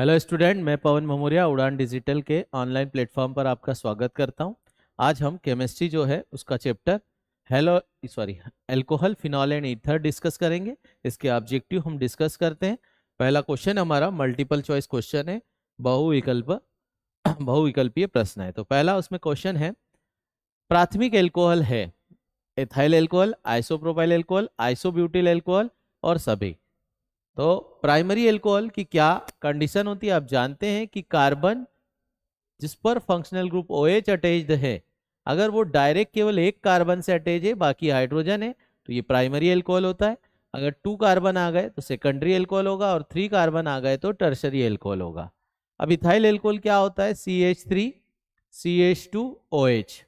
hello student मैं पवन ममोरिया उड़ान digital के ऑनलाइन प्लेटफॉर्म पर आपका स्वागत करता हूं आज हम केमिस्ट्री जो है उसका chapter halo sorry alcohol phenol and ether discuss करेंगे इसके ऑब्जेक्टिव हम डिस्कस करते हैं पहला क्वेश्चन हमारा मल्टीपल चॉइस क्वेश्चन है बहुविकल्प बहुविकल्पीय प्रश्न है तो पहला उसमें क्वेश्चन है प्राथमिक एल्कोहल है ethyl alcohol isopropyl alcohol isobutyl alcohol और सभी तो प्राइमरी एल्कोहल की क्या कंडीशन होती है आप जानते हैं कि कार्बन जिस पर functional group O H attached है अगर वो डायरेक्ट केवल एक कार्बन से अटैच है बाकी हाइड्रोजन है तो ये प्राइमरी एल्कोहल होता है अगर टू कार्बन आ गए तो सेकेंडरी एल्कोहल होगा और थ्री कार्बन आ गए तो टर्सरी एल्कोहल होगा अब इथाइल एल्कोहल क्या होता है C H three C H two O H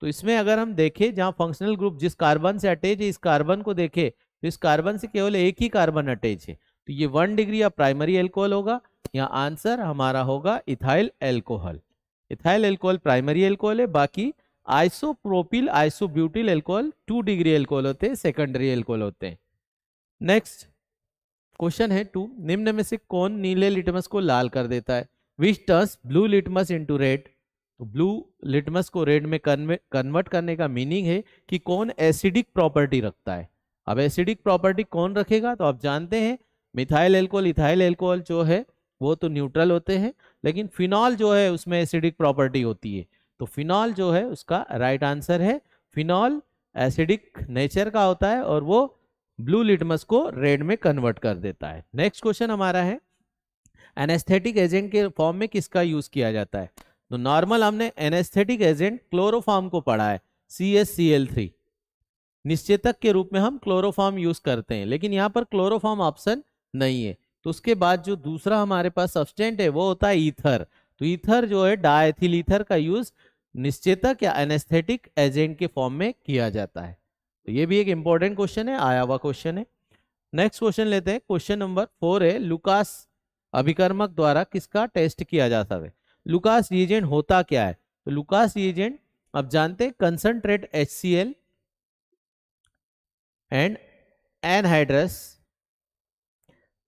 तो इसमें अगर हम देखें जहाँ फंक्शनल ग्रुप जिस कार्बन से अटैच है इस कार्बन को देखें तो इस कार्बन से केवल एक ही कार्बन अटैच है तो ये वन डिग्री या प्राइमरी एल्कोहल होगा यहाँ आंसर हमारा होगा ethyl alcohol ethyl alcohol primary alcohol है बाकी isopropyl isobutyl alcohol two degree alcohol होते हैं सेकेंडरी एल्कोहल होते हैं नेक्स्ट क्वेश्चन है टू निम्न में से कौन नीले लिटमस को लाल कर देता है which turns blue litmus into red तो ब्लू लिटमस को रेड में कन्वर्ट करने का मीनिंग है कि कौन एसिडिक प्रॉपर्टी रखता है अब एसिडिक प्रॉपर्टी कौन रखेगा तो आप जानते हैं मिथाइल एल्कोहल इथाइल एल्कोहल जो है वो तो न्यूट्रल होते हैं लेकिन फिनॉल जो है उसमें एसिडिक प्रॉपर्टी होती है तो फिनॉल जो है उसका राइट right आंसर है फिनॉल एसिडिक नेचर का होता है और वो ब्लू लिटमस को रेड में कन्वर्ट कर देता है नेक्स्ट क्वेश्चन हमारा है एनेस्थेटिक एजेंट के फॉर्म में किसका यूज किया जाता है तो नॉर्मल हमने एनेस्थेटिक एजेंट क्लोरोफार्म को पढ़ा है C S C L three निश्चेतक के रूप में हम क्लोरोफॉर्म यूज करते हैं लेकिन यहाँ पर क्लोरोफॉर्म ऑप्शन नहीं है तो उसके बाद जो दूसरा हमारे पास सब्सटेंट है वो होता है ईथर तो ईथर जो है डायथिल ईथर का यूज निश्चेतक या एनेस्थेटिक एजेंट के फॉर्म में किया जाता है तो ये भी एक इंपॉर्टेंट क्वेश्चन है आया हुआ क्वेश्चन है नेक्स्ट क्वेश्चन लेते हैं क्वेश्चन नंबर फोर है लुकास अभिकर्मक द्वारा किसका टेस्ट किया जाता है लुकास रिएजेंट होता क्या है तो लुकास रिएजेंट अब जानते हैं concentrate H C L and anhydrous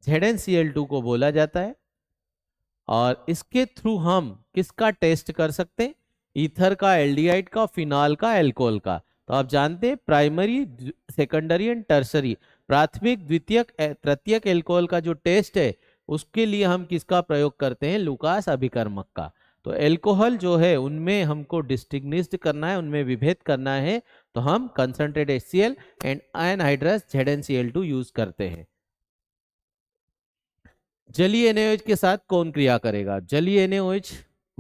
ZnCl2 को बोला जाता है और इसके थ्रू हम किसका टेस्ट कर सकते हैं ईथर का एल्डिहाइड का फिनाल का एल्कोहल का तो आप जानते हैं प्राइमरी सेकेंडरी एंड टर्सरी प्राथमिक द्वितीयक तृतीयक एल्कोहल का जो टेस्ट है उसके लिए हम किसका प्रयोग करते हैं लुकास अभिकर्मक का तो एल्कोहल जो है उनमें हमको डिस्टिग्निस्ड करना है उनमें विभेद करना है तो हम concentrate H C L and hydrous Z N C L two use करते हैं जलीय एनएच के साथ कौन क्रिया करेगा जलीय एनएच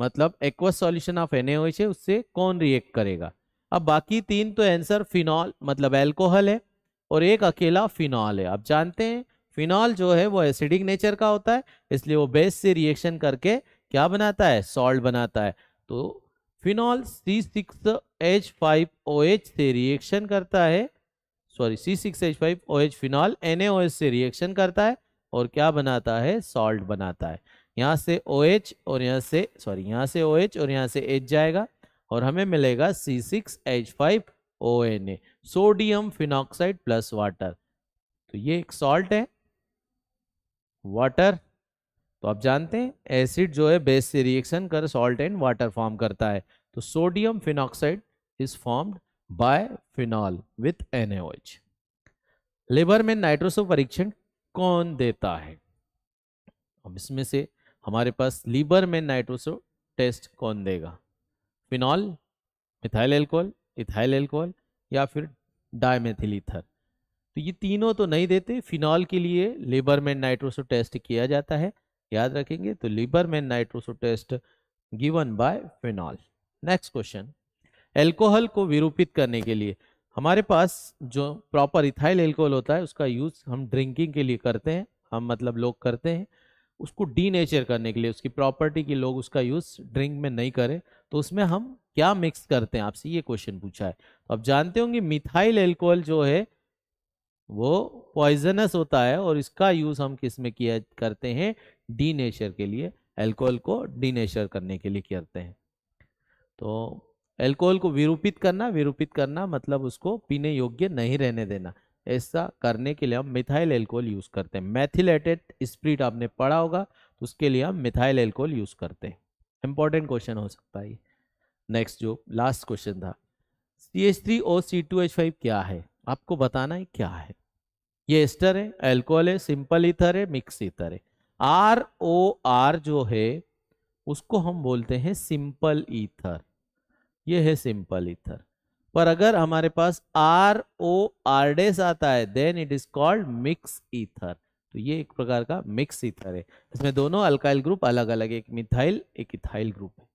मतलब एक्वस सॉल्यूशन ऑफ एनएच है उससे कौन रिएक्ट करेगा अब बाकी तीन तो एंसर फिनॉल मतलब एल्कोहल है और एक अकेला फिनॉल है आप जानते हैं फिनॉल जो है वो एसिडिक नेचर का होता है इसलिए वो बेस से रिएक्शन करके क्या बनाता है सॉल्ट बनाता है तो phenol C six H five O H से रिएक्शन करता है sorry C six H five O H phenol N से रिएक्शन करता है और क्या बनाता है सॉल्ट बनाता है यहाँ से ओ एच और यहाँ से सॉरी यहाँ से ओ एच और यहाँ से एच जाएगा और हमें मिलेगा C six H five O N A sodium phenoxide plus water तो ये एक सॉल्ट है वाटर तो आप जानते हैं एसिड जो है बेस से रिएक्शन कर सॉल्ट एंड वाटर फॉर्म करता है तो sodium phenoxide is formed by phenol with H Liebermann nitroso परीक्षण कौन देता है अब इसमें से हमारे पास लीवर में नाइट्रोसो टेस्ट कौन देगा phenol methyl alcohol ethyl alcohol या फिर डायमेथिलीथर तो ये तीनों तो नहीं देते फिनॉल के लिए लेबर में नाइट्रोसो टेस्ट किया जाता है याद रखेंगे तो लीवर में nitroso test given by phenol next question alcohol को विरूपित करने के लिए हमारे पास जो प्रॉपर इथाइल एल्कोहल होता है उसका यूज हम ड्रिंकिंग के लिए करते हैं हम मतलब लोग करते हैं उसको डीनेचर करने के लिए उसकी प्रॉपर्टी की लोग उसका यूज ड्रिंक में नहीं करें तो उसमें हम क्या मिक्स करते हैं आपसे ये क्वेश्चन पूछा है तो आप जानते होंगे मिथाइल एल्कोहल जो है वो पॉइजनस होता है और इसका यूज हम किस में किया करते हैं डी नेचर के लिए एल्कोहल को डी नेचर करने के लिए करते हैं तो एल्कोहल को विरूपित करना विरूपित करना मतलब उसको पीने योग्य नहीं रहने देना ऐसा करने के लिए हम मिथाइल एल्कोहल यूज़ करते हैं मैथिलेटेड स्प्रिट आपने पढ़ा होगा तो उसके लिए हम मिथाइल एल्कोहल यूज़ करते हैं इंपॉर्टेंट क्वेश्चन हो सकता है नेक्स्ट जो लास्ट क्वेश्चन था C H three C two H five क्या है आपको बताना है क्या है ये एस्टर है एल्कोहल है सिंपल इथर है मिक्स इथर है आर ओ आर जो है उसको हम बोलते हैं सिंपल ईथर ये है सिंपल ईथर पर अगर हमारे पास आर ओ आर डेस आता है then it is called mix ether तो ये एक प्रकार का मिक्स ईथर है इसमें दोनों अल्काइल ग्रुप अलग अलग है एक मिथाइल एक इथाइल ग्रुप है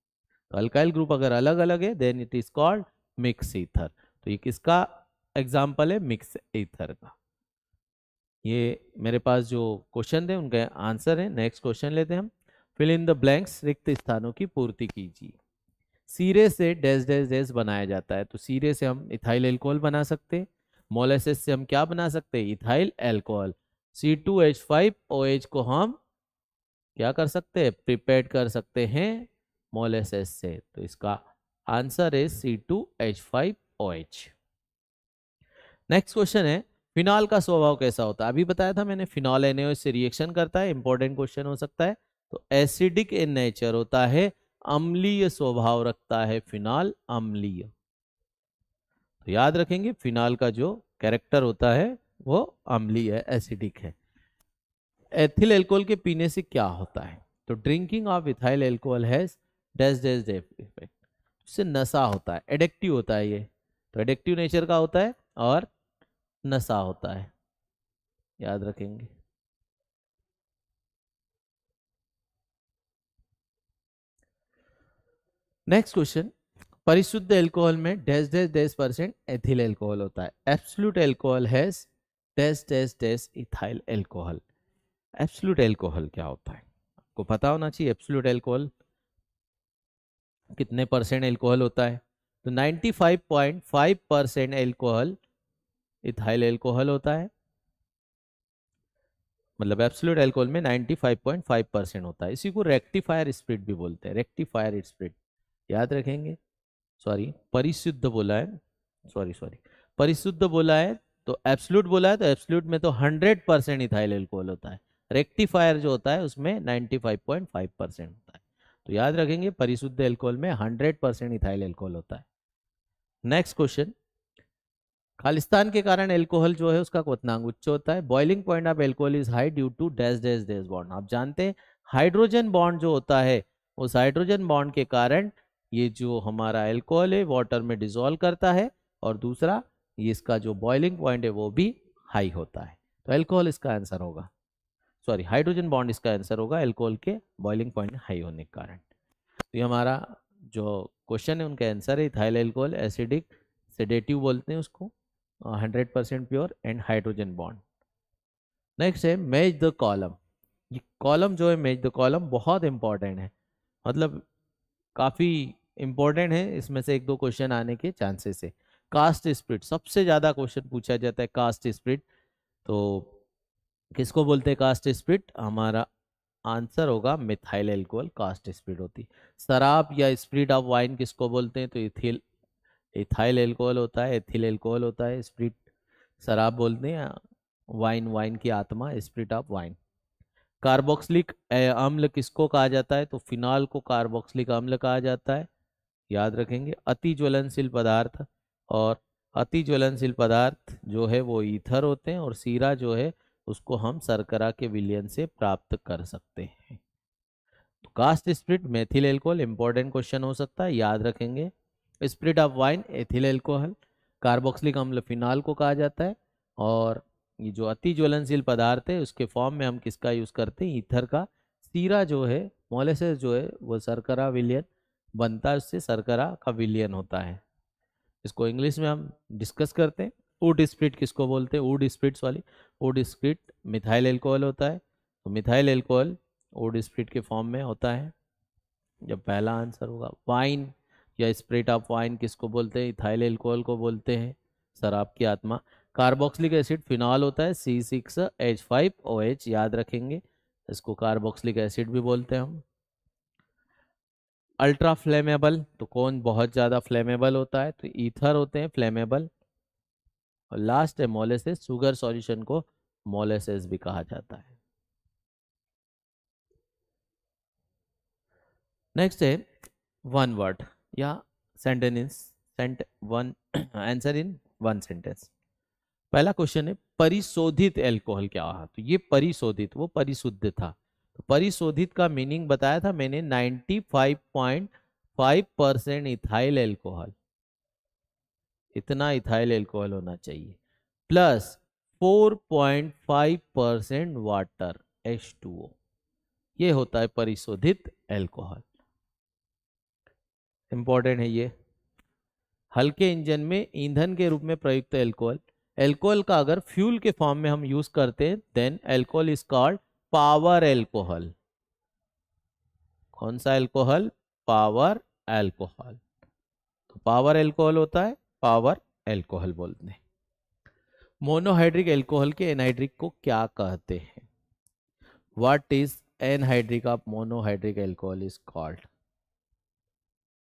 तो अल्काइल ग्रुप अगर अलग अलग है then it is called mix ether तो ये किसका एग्जाम्पल है मिक्स ईथर का ये मेरे पास जो क्वेश्चन थे उनका आंसर है नेक्स्ट क्वेश्चन लेते हैं हम फिल इन द ब्लैंक्स रिक्त स्थानों की पूर्ति कीजिए सीरे से डैश डैश डैश बनाया जाता है तो सीरे से हम इथाइल एल्कोहल बना सकते मोलेसेस से हम क्या बना सकते ethyl alcohol C two H five O H को हम क्या कर सकते हैं प्रिपेड कर सकते हैं मोलेसेस से तो इसका आंसर है C two H five O H next question है फिनॉल का स्वभाव कैसा होता है अभी बताया था मैंने फिनॉल एन से रिएक्शन करता है इंपॉर्टेंट क्वेश्चन हो सकता है तो एसिडिक इन नेचर होता है अम्लीय स्वभाव रखता है फिनॉल अम्लीय तो याद रखेंगे फिनॉल का जो कैरेक्टर होता है वो अम्लीय है एसिडिक है एथिल एल्कोहल के पीने से क्या होता है तो drinking of ethyl alcohol has dash dash effect उससे नशा होता है एडिक्टिव होता है ये तो एडिक्टिव नेचर का होता है और नशा होता है याद रखेंगे नेक्स्ट क्वेश्चन परिशुद्ध एल्कोहल में dash dash dash percent ethyl alcohol होता है absolute alcohol has dash dash dash ethyl alcohol absolute alcohol क्या होता है आपको पता होना चाहिए एब्सोल्यूट एल्कोहल कितने परसेंट एल्कोहल होता है तो 95.5 परसेंट एल्कोहल इथाइल एल्कोहल होता है मतलब एब्सोल्यूट एल्कोहल में 95.5 परसेंट होता है इसी को रेक्टिफायर स्प्रिट भी बोलते हैं रेक्टिफायर स्प्रिट याद रखेंगे सॉरी परिशुद्ध बोला है सॉरी सॉरी परिशुद्ध बोला है तो एब्सोल्यूट बोला है तो एब्सोल्यूट में तो 100 परसेंट इथाइल एल्कोहल होता है रेक्टिफायर जो होता है उसमें नाइन्टी होता है तो याद रखेंगे परिशुद्ध एल्कोहल में हंड्रेड इथाइल एल्कोहल होता है नेक्स्ट क्वेश्चन खालिस्तान के कारण एल्कोहल जो है उसका क्वनांग उच्च होता है boiling point of alcohol is high due to dash dash dash bond आप जानते हैं हाइड्रोजन बॉन्ड जो होता है उस हाइड्रोजन बॉन्ड के कारण ये जो हमारा एल्कोहल है वाटर में डिजोल्व करता है और दूसरा ये इसका जो बॉइलिंग पॉइंट है वो भी हाई होता है तो एल्कोहल इसका आंसर होगा सॉरी हाइड्रोजन बॉन्ड इसका आंसर होगा एल्कोहल के बॉइलिंग पॉइंट हाई होने के कारण तो ये हमारा जो क्वेश्चन है उनका आंसर है थाइल एल्कोहल एसिडिक सेडेटिव बोलते हैं उसको hundred percent pure and hydrogen bond next है मैच द कॉलम ये कॉलम जो है मैच द कॉलम बहुत इम्पॉर्टेंट है मतलब काफ़ी इम्पॉर्टेंट है इसमें से एक दो क्वेश्चन आने के चांसेस है कास्ट स्प्रिट सबसे ज़्यादा क्वेश्चन पूछा जाता है कास्ट स्प्रिट तो किसको बोलते हैं कास्ट स्प्रिट हमारा आंसर होगा मिथाइल एल्कोहल कास्ट स्प्रिट होती शराब या स्प्रिट ऑफ वाइन किसको बोलते हैं तो इथिल इथाइल एल्कोहल होता है एथिल एल्कोहल होता है स्प्रिट शराब बोलते हैं वाइन वाइन की आत्मा स्प्रिट ऑफ वाइन कार्बोक्सलिक अम्ल किसको कहा जाता है तो फिनॉल को कार्बोक्सलिक अम्ल कहा जाता है याद रखेंगे अति ज्वलनशील पदार्थ और अति ज्वलनशील पदार्थ जो है वो ईथर होते हैं और सीरा जो है उसको हम सरकरा के विलयन से प्राप्त कर सकते हैं तो cast spirit methyl alcohol important question हो सकता है याद रखेंगे spirit of wine ethyl alcohol carboxylic अम्ल फिनाल को कहा जाता है और ये जो अति ज्वलनशील पदार्थ है उसके फॉर्म में हम किसका यूज़ करते हैं ईथर का सीरा जो है मोलेस जो है वो सरकरा विलियन बनता है उससे सरकरा का विलियन होता है इसको इंग्लिश में हम डिस्कस करते हैं वुड स्प्रिट किसको बोलते हैं वुड स्प्रिट्स वाली वुड स्प्रिट मिथाइल एल्कोहल होता है तो मिथाइल एल्कोहल वुड स्प्रिट के फॉर्म में होता है जब पहला आंसर होगा वाइन या स्प्रिट ऑफ वाइन किसको बोलते हैं इथाइल एल्कोहल को बोलते हैं शराब की आत्मा कार्बोक्सिलिक एसिड फिनॉल होता है C six H five O H याद रखेंगे इसको कार्बोक्सिलिक एसिड भी बोलते हैं हम अल्ट्रा फ्लेमेबल तो कौन बहुत ज़्यादा फ्लेमेबल होता है तो ईथर होते हैं फ्लेमेबल और लास्ट है मोलेसेस शुगर सॉल्यूशन को मोलेसेस भी कहा जाता है नेक्स्ट है वन वर्ड या सेंटेंस सेंट one answer in one sentence पहला क्वेश्चन है परिशोधित एल्कोहल क्या हुआ तो ये परिशोधित वो परिशुद्ध था तो परिशोधित का मीनिंग बताया था मैंने 95.5 परसेंट इथाइल एल्कोहल इतना इथाइल एल्कोहल होना चाहिए प्लस 4.5 परसेंट वाटर एच ये होता है परिशोधित एल्कोहल इम्पॉर्टेंट है ये हल्के इंजन में ईंधन के रूप में प्रयुक्त एल्कोहल एल्कोहल का अगर फ्यूल के फॉर्म में हम यूज करते हैं then alcohol is called power alcohol कौन सा एल्कोहल पावर एल्कोहल तो पावर एल्कोहल होता है पावर एल्कोहल बोलते हैं मोनोहाइड्रिक एल्कोहल के एनहाइड्रिक को क्या कहते हैं what is anhydride of monohydric alcohol is called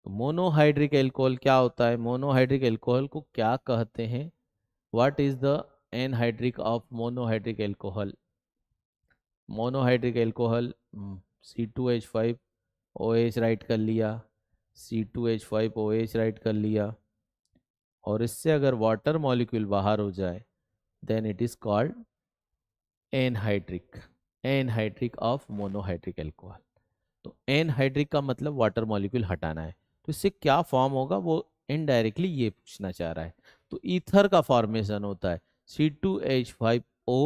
तो मोनोहाइड्रिक एल्कोहल क्या होता है मोनोहाइड्रिक एल्कोहल को क्या कहते हैं what is the anhydride of monohydric alcohol monohydric alcohol C two H five O H write कर लिया C two H five O H write कर लिया और इससे अगर वाटर मॉलिक्यूल बाहर हो जाए then it is called anhydride anhydride of monohydric alcohol तो एनहाइड्रिक का मतलब वाटर मॉलिक्यूल हटाना है तो इससे क्या फॉर्म होगा वो इनडायरेक्टली ये पूछना चाह रहा है तो ईथर का फॉर्मेशन होता है C two H five O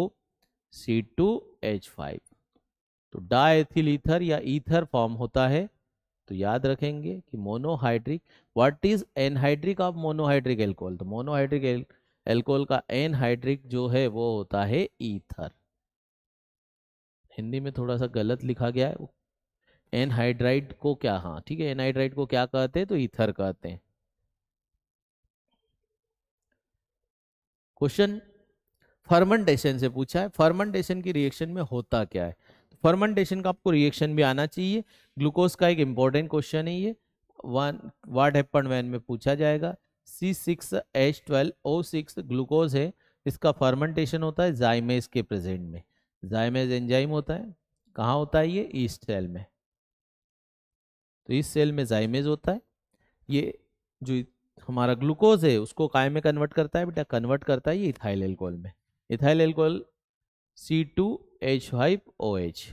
C two H five तो डाएथिल ईथर या ईथर फॉर्म होता है तो याद रखेंगे कि monohydric what is anhydride of monohydric alcohol तो मोनोहाइड्रिक एल्कोहल का एनहाइड्रिक जो है वो होता है ईथर हिंदी में थोड़ा सा गलत लिखा गया है वो एनहाइड्राइड को क्या हाँ ठीक है एनहाइड्राइड को क्या कहते हैं तो ईथर कहते हैं क्वेश्चन फर्मेंटेशन से पूछा है फर्मेंटेशन की रिएक्शन में होता क्या है तो फर्मेंटेशन का आपको रिएक्शन भी आना चाहिए ग्लूकोज का एक इंपॉर्टेंट क्वेश्चन है ये वन वाट हैपन वैन में पूछा जाएगा C six H twelve O six glucose है इसका फर्मेंटेशन होता है जाइमेज के प्रेजेंट में जाइमेज एंजाइम होता है कहाँ होता है ये ईस्ट सेल में तो इस सेल में जाइमेज होता है ये जो हमारा ग्लूकोज है उसको काय में कन्वर्ट करता है बेटा कन्वर्ट करता है ये इथाइल एल्कोहल में ethyl alcohol C two H five O H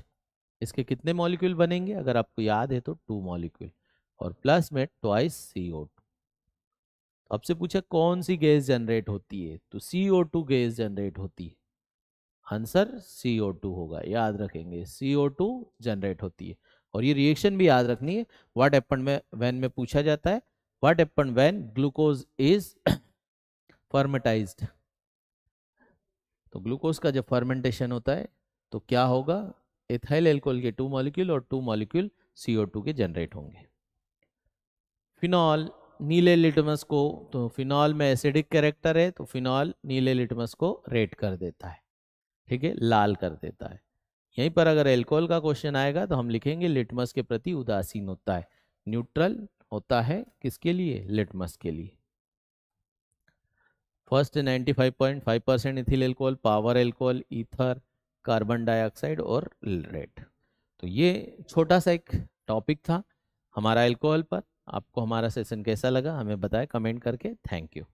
इसके कितने मॉलिक्यूल बनेंगे अगर आपको याद है तो टू मॉलिक्यूल और प्लस में ट्वाइस सी ओ टू आपसे पूछा कौन सी गैस जनरेट होती है तो C O two gas generate होती है आंसर सी ओ टू होगा याद रखेंगे सी ओ टू जनरेट होती है और ये रिएक्शन भी याद रखनी है व्हाट एपन में वैन में पूछा जाता है what happen when glucose is fermentise तो ग्लूकोज का जब फर्मेंटेशन होता है तो क्या होगा एथाइल एल्कोहल के टू मॉलिक्यूल और टू मॉलिक्यूल CO2 के जनरेट होंगे फिनॉल नीले लिटमस को तो फिनॉल में एसिडिक कैरेक्टर है तो फिनॉल नीले लिटमस को रेड कर देता है ठीक है लाल कर देता है यहीं पर अगर एल्कोहल का क्वेश्चन आएगा तो हम लिखेंगे लिटमस के प्रति उदासीन होता है न्यूट्रल होता है किसके लिए लिटमस के लिए first 95.5 percent ethyl alcohol power alcohol ether carbon dioxide और रेड तो ये छोटा सा एक टॉपिक था हमारा एल्कोहल पर आपको हमारा सेशन कैसा लगा हमें बताएं कमेंट करके थैंक यू